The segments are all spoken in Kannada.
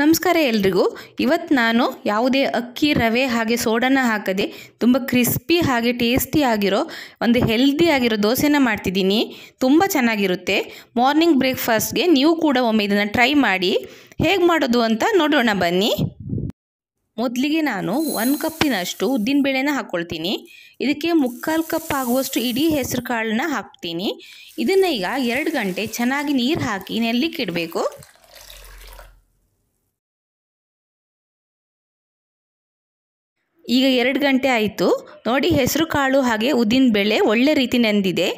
ನಮಸ್ಕಾರ ಎಲ್ರಿಗೂ ಇವತ್ತು ನಾನು ಯಾವುದೇ ಅಕ್ಕಿ ರವೆ ಹಾಗೆ ಸೋಡನ್ನ ಹಾಕದೆ ತುಂಬ ಕ್ರಿಸ್ಪಿ ಹಾಗೆ ಟೇಸ್ಟಿ ಆಗಿರೋ ಒಂದು ಹೆಲ್ದಿ ಆಗಿರೋ ದೋಸೆನ ಮಾಡ್ತಿದ್ದೀನಿ ತುಂಬ ಚೆನ್ನಾಗಿರುತ್ತೆ ಮಾರ್ನಿಂಗ್ ಬ್ರೇಕ್ಫಾಸ್ಟ್ಗೆ ನೀವು ಕೂಡ ಒಮ್ಮೆ ಇದನ್ನು ಟ್ರೈ ಮಾಡಿ ಹೇಗೆ ಮಾಡೋದು ಅಂತ ನೋಡೋಣ ಬನ್ನಿ ಮೊದಲಿಗೆ ನಾನು ಒಂದು ಕಪ್ಪಿನಷ್ಟು ಉದ್ದಿನಬೇಳೆನ ಹಾಕ್ಕೊಳ್ತೀನಿ ಇದಕ್ಕೆ ಮುಕ್ಕಾಲು ಕಪ್ ಆಗುವಷ್ಟು ಇಡೀ ಹೆಸರು ಕಾಳನ್ನ ಹಾಕ್ತೀನಿ ಇದನ್ನು ಈಗ ಎರಡು ಗಂಟೆ ಚೆನ್ನಾಗಿ ನೀರು ಹಾಕಿ ನೆಲ್ಲಿಕ್ಕಿಡಬೇಕು ಈಗ ಎರಡು ಗಂಟೆ ಆಯಿತು ನೋಡಿ ಹೆಸರು ಕಾಳು ಹಾಗೆ ಉದ್ದಿನ ಬೇಳೆ ಒಳ್ಳೆ ರೀತಿ ನೆಂದಿದೆ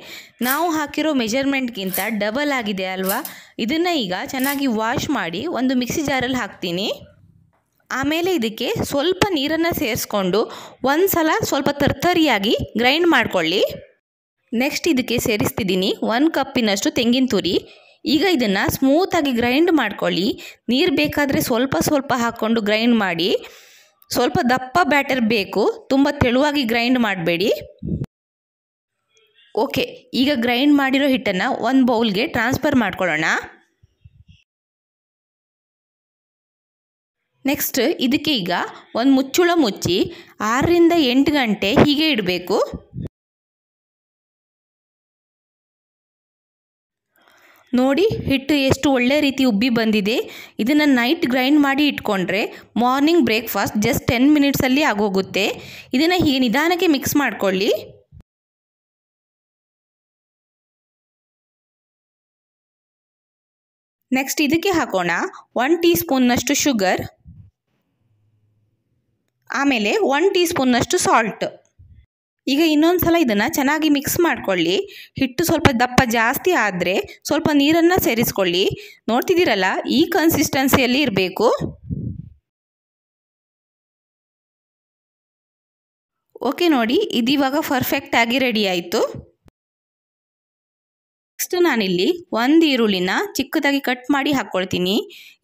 ನಾವು ಹಾಕಿರೋ ಮೆಜರ್ಮೆಂಟ್ಗಿಂತ ಡಬಲ್ ಆಗಿದೆ ಅಲ್ವಾ ಇದನ್ನು ಈಗ ಚೆನ್ನಾಗಿ ವಾಶ್ ಮಾಡಿ ಒಂದು ಮಿಕ್ಸಿ ಜಾರಲ್ಲಿ ಹಾಕ್ತೀನಿ ಆಮೇಲೆ ಇದಕ್ಕೆ ಸ್ವಲ್ಪ ನೀರನ್ನು ಸೇರಿಸ್ಕೊಂಡು ಒಂದು ಸಲ ಸ್ವಲ್ಪ ತರ್ತರಿಯಾಗಿ ಗ್ರೈಂಡ್ ಮಾಡಿಕೊಳ್ಳಿ ನೆಕ್ಸ್ಟ್ ಇದಕ್ಕೆ ಸೇರಿಸ್ತಿದ್ದೀನಿ ಒಂದು ಕಪ್ಪಿನಷ್ಟು ತೆಂಗಿನ ತುರಿ ಈಗ ಇದನ್ನು ಸ್ಮೂತಾಗಿ ಗ್ರೈಂಡ್ ಮಾಡ್ಕೊಳ್ಳಿ ನೀರು ಬೇಕಾದರೆ ಸ್ವಲ್ಪ ಸ್ವಲ್ಪ ಹಾಕ್ಕೊಂಡು ಗ್ರೈಂಡ್ ಮಾಡಿ ಸ್ವಲ್ಪ ದಪ್ಪ ಬ್ಯಾಟರ್ ಬೇಕು ತುಂಬ ತೆಳುವಾಗಿ ಗ್ರೈಂಡ್ ಮಾಡಬೇಡಿ ಓಕೆ ಈಗ ಗ್ರೈಂಡ್ ಮಾಡಿರೋ ಹಿಟ್ಟನ್ನು ಒಂದು ಬೌಲ್ಗೆ ಟ್ರಾನ್ಸ್ಫರ್ ಮಾಡ್ಕೊಳ್ಳೋಣ ನೆಕ್ಸ್ಟ್ ಇದಕ್ಕೆ ಈಗ ಒಂದು ಮುಚ್ಚುಳ ಮುಚ್ಚಿ ಆರರಿಂದ ಎಂಟು ಗಂಟೆ ಹೀಗೆ ಇಡಬೇಕು ನೋಡಿ ಹಿಟ್ಟು ಎಷ್ಟು ಒಳ್ಳೆ ರೀತಿ ಉಬ್ಬಿ ಬಂದಿದೆ ಇದನ್ನು ನೈಟ್ ಗ್ರೈಂಡ್ ಮಾಡಿ ಇಟ್ಕೊಂಡ್ರೆ ಮಾರ್ನಿಂಗ್ ಬ್ರೇಕ್ಫಾಸ್ಟ್ ಜಸ್ಟ್ ಟೆನ್ ಮಿನಿಟ್ಸಲ್ಲಿ ಆಗೋಗುತ್ತೆ ಇದನ್ನು ಹೀಗೆ ನಿಧಾನಕ್ಕೆ ಮಿಕ್ಸ್ ಮಾಡಿಕೊಳ್ಳಿ ನೆಕ್ಸ್ಟ್ ಇದಕ್ಕೆ ಹಾಕೋಣ ಒನ್ ಟೀ ಸ್ಪೂನ್ನಷ್ಟು ಶುಗರ್ ಆಮೇಲೆ ಒನ್ ಟೀ ಸ್ಪೂನ್ನಷ್ಟು ಸಾಲ್ಟ್ ಈಗ ಇನ್ನೊಂದು ಸಲ ಇದನ್ನು ಚೆನ್ನಾಗಿ ಮಿಕ್ಸ್ ಮಾಡಿಕೊಳ್ಳಿ ಹಿಟ್ಟು ಸ್ವಲ್ಪ ದಪ್ಪ ಜಾಸ್ತಿ ಆದರೆ ಸ್ವಲ್ಪ ನೀರನ್ನು ಸೇರಿಸ್ಕೊಳ್ಳಿ ನೋಡ್ತಿದ್ದೀರಲ್ಲ ಈ ಕನ್ಸಿಸ್ಟೆನ್ಸಿಯಲ್ಲಿ ಇರಬೇಕು ಓಕೆ ನೋಡಿ ಇದಿವಾಗ ಆಗಿ ರೆಡಿ ಆಯಿತು ನೆಕ್ಸ್ಟ್ ನಾನಿಲ್ಲಿ ಒಂದು ಈರುಳ್ಳಿನ ಚಿಕ್ಕದಾಗಿ ಕಟ್ ಮಾಡಿ ಹಾಕ್ಕೊಳ್ತೀನಿ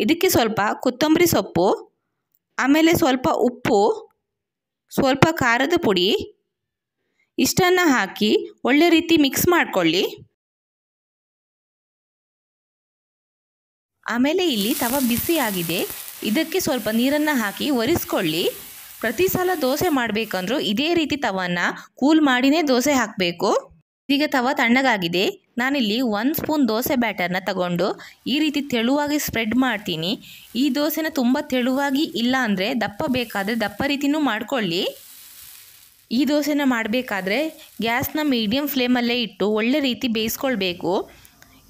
ಇದಕ್ಕೆ ಸ್ವಲ್ಪ ಕೊತ್ತಂಬರಿ ಸೊಪ್ಪು ಆಮೇಲೆ ಸ್ವಲ್ಪ ಉಪ್ಪು ಸ್ವಲ್ಪ ಖಾರದ ಪುಡಿ ಇಷ್ಟನ್ನು ಹಾಕಿ ಒಳ್ಳೆ ರೀತಿ ಮಿಕ್ಸ್ ಮಾಡಿಕೊಳ್ಳಿ ಆಮೇಲೆ ಇಲ್ಲಿ ತವ ಬಿಸಿಯಾಗಿದೆ ಇದಕ್ಕೆ ಸ್ವಲ್ಪ ನೀರನ್ನು ಹಾಕಿ ಒರೆಸ್ಕೊಳ್ಳಿ ಪ್ರತಿ ಸಲ ದೋಸೆ ಮಾಡಬೇಕಂದ್ರೂ ಇದೇ ರೀತಿ ತವನ್ನು ಕೂಲ್ ಮಾಡಿನೇ ದೋಸೆ ಹಾಕಬೇಕು ಈಗ ತವ ತಣ್ಣಗಾಗಿದೆ ನಾನಿಲ್ಲಿ ಒಂದು ಸ್ಪೂನ್ ದೋಸೆ ಬ್ಯಾಟರ್ನ ತಗೊಂಡು ಈ ರೀತಿ ತೆಳುವಾಗಿ ಸ್ಪ್ರೆಡ್ ಮಾಡ್ತೀನಿ ಈ ದೋಸೆನ ತುಂಬ ತೆಳುವಾಗಿ ಇಲ್ಲ ಅಂದರೆ ದಪ್ಪ ಬೇಕಾದರೆ ದಪ್ಪ ರೀತಿನೂ ಮಾಡಿಕೊಳ್ಳಿ ಈ ದೋಸೆನ ಮಾಡಬೇಕಾದ್ರೆ ಗ್ಯಾಸ್ನ ಮೀಡಿಯಮ್ ಫ್ಲೇಮಲ್ಲೇ ಇಟ್ಟು ಒಳ್ಳೆ ರೀತಿ ಬೇಯಿಸ್ಕೊಳ್ಬೇಕು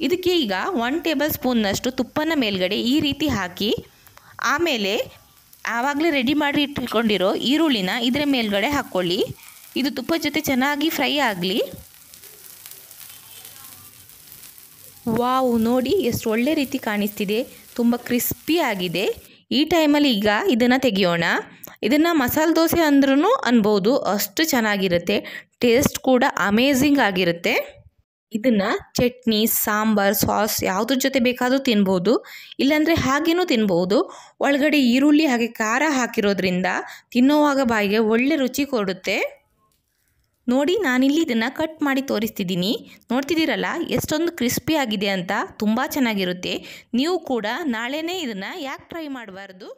ಇದಕ್ಕೆ ಈಗ ಒನ್ ಟೇಬಲ್ ಸ್ಪೂನ್ನಷ್ಟು ತುಪ್ಪನ ಮೇಲ್ಗಡೆ ಈ ರೀತಿ ಹಾಕಿ ಆಮೇಲೆ ಆವಾಗಲೇ ರೆಡಿ ಮಾಡಿ ಇಟ್ಕೊಂಡಿರೋ ಈರುಳ್ಳಿನ ಇದರ ಮೇಲ್ಗಡೆ ಹಾಕ್ಕೊಳ್ಳಿ ಇದು ತುಪ್ಪದ ಜೊತೆ ಚೆನ್ನಾಗಿ ಫ್ರೈ ಆಗಲಿ ವಾವ್ ನೋಡಿ ಎಷ್ಟು ಒಳ್ಳೆ ರೀತಿ ಕಾಣಿಸ್ತಿದೆ ತುಂಬ ಕ್ರಿಸ್ಪಿ ಆಗಿದೆ ಈ ಟೈಮಲ್ಲಿ ಈಗ ಇದನ್ನು ತೆಗಿಯೋಣ ಇದನ್ನು ಮಸಾಲೆ ದೋಸೆ ಅಂದ್ರೂ ಅನ್ಬೋದು ಅಷ್ಟು ಚೆನ್ನಾಗಿರುತ್ತೆ ಟೇಸ್ಟ್ ಕೂಡ ಅಮೇಝಿಂಗ್ ಆಗಿರುತ್ತೆ ಇದನ್ನು ಚಟ್ನಿ ಸಾಂಬಾರ್ ಸಾಸ್ ಯಾವುದ್ರ ಜೊತೆ ಬೇಕಾದರೂ ತಿನ್ಬೋದು ಇಲ್ಲಾಂದರೆ ಹಾಗೇನೂ ತಿನ್ಬೋದು ಒಳಗಡೆ ಈರುಳ್ಳಿ ಹಾಗೆ ಖಾರ ಹಾಕಿರೋದ್ರಿಂದ ತಿನ್ನೋವಾಗ ಬಾಯಿಗೆ ಒಳ್ಳೆ ರುಚಿ ಕೊಡುತ್ತೆ ನೋಡಿ ನಾನಿಲ್ಲಿ ಇದನ್ನು ಕಟ್ ಮಾಡಿ ತೋರಿಸ್ತಿದ್ದೀನಿ ನೋಡ್ತಿದ್ದೀರಲ್ಲ ಎಷ್ಟೊಂದು ಕ್ರಿಸ್ಪಿ ಆಗಿದೆ ಅಂತ ತುಂಬ ಚೆನ್ನಾಗಿರುತ್ತೆ ನೀವು ಕೂಡ ನಾಳೆನೇ ಇದನ್ನು ಯಾಕೆ ಟ್ರೈ ಮಾಡಬಾರ್ದು